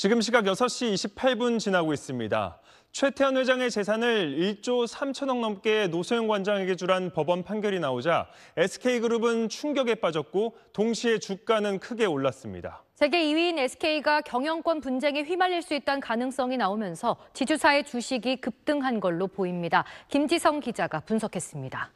지금 시각 6시 28분 지나고 있습니다. 최태현 회장의 재산을 1조 3천억 넘게 노소영 관장에게 주란 법원 판결이 나오자 SK그룹은 충격에 빠졌고 동시에 주가는 크게 올랐습니다. 세계 2위인 SK가 경영권 분쟁에 휘말릴 수 있다는 가능성이 나오면서 지주사의 주식이 급등한 걸로 보입니다. 김지성 기자가 분석했습니다.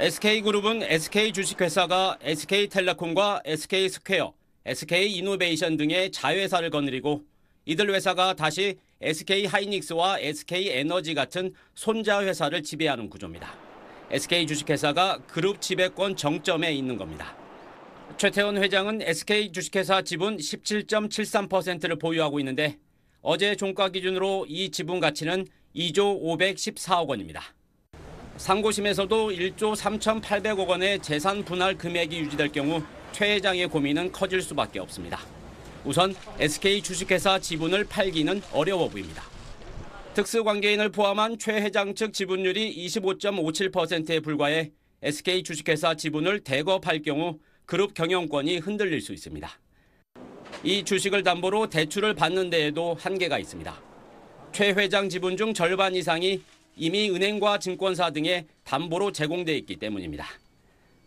SK그룹은 SK주식회사가 SK텔레콤과 SK스퀘어, SK 이노베이션 등의 자회사를 거느리고 이들 회사가 다시 SK 하이닉스와 SK 에너지 같은 손자 회사를 지배하는 구조입니다. SK 주식회사가 그룹 지배권 정점에 있는 겁니다. 최태원 회장은 SK 주식회사 지분 17.73%를 보유하고 있는데 어제 종가 기준으로 이 지분 가치는 2조 514억 원입니다. 상고심에서도 1조 3,800억 원의 재산 분할 금액이 유지될 경우 최 회장의 고민은 커질 수밖에 없습니다. 우선 SK 주식회사 지분을 팔기는 어려워 보입니다. 특수관계인을 포함한 최 회장 측 지분율이 25.57%에 불과해 SK 주식회사 지분을 대거 팔 경우 그룹 경영권이 흔들릴 수 있습니다. 이 주식을 담보로 대출을 받는 데에도 한계가 있습니다. 최 회장 지분 중 절반 이상이 이미 은행과 증권사 등에 담보로 제공돼 있기 때문입니다.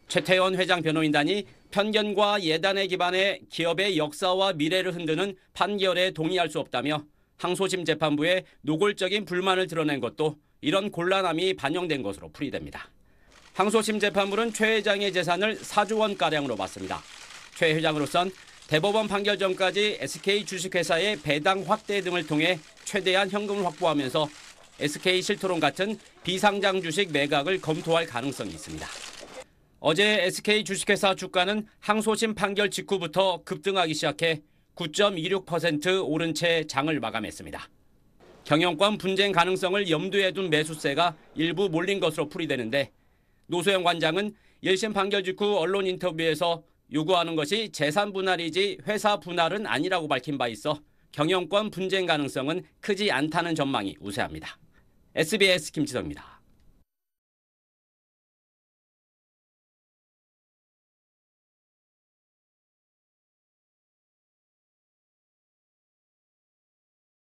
최태원 회장 변호인단이 편견과 예단에 기반해 기업의 역사와 미래를 흔드는 판결에 동의할 수 없다며 항소심 재판부에 노골적인 불만을 드러낸 것도 이런 곤란함이 반영된 것으로 풀이됩니다. 항소심 재판부는 최 회장의 재산을 4조 원가량으로 봤습니다. 최 회장으로선 대법원 판결 전까지 SK 주식회사의 배당 확대 등을 통해 최대한 현금을 확보하면서 SK 실토론 같은 비상장 주식 매각을 검토할 가능성이 있습니다. 어제 SK 주식회사 주가는 항소심 판결 직후부터 급등하기 시작해 9.26% 오른 채 장을 마감했습니다. 경영권 분쟁 가능성을 염두에 둔 매수세가 일부 몰린 것으로 풀이되는데 노소영 관장은 1심 판결 직후 언론 인터뷰에서 요구하는 것이 재산 분할이지 회사 분할은 아니라고 밝힌 바 있어 경영권 분쟁 가능성은 크지 않다는 전망이 우세합니다. SBS 김지성입니다.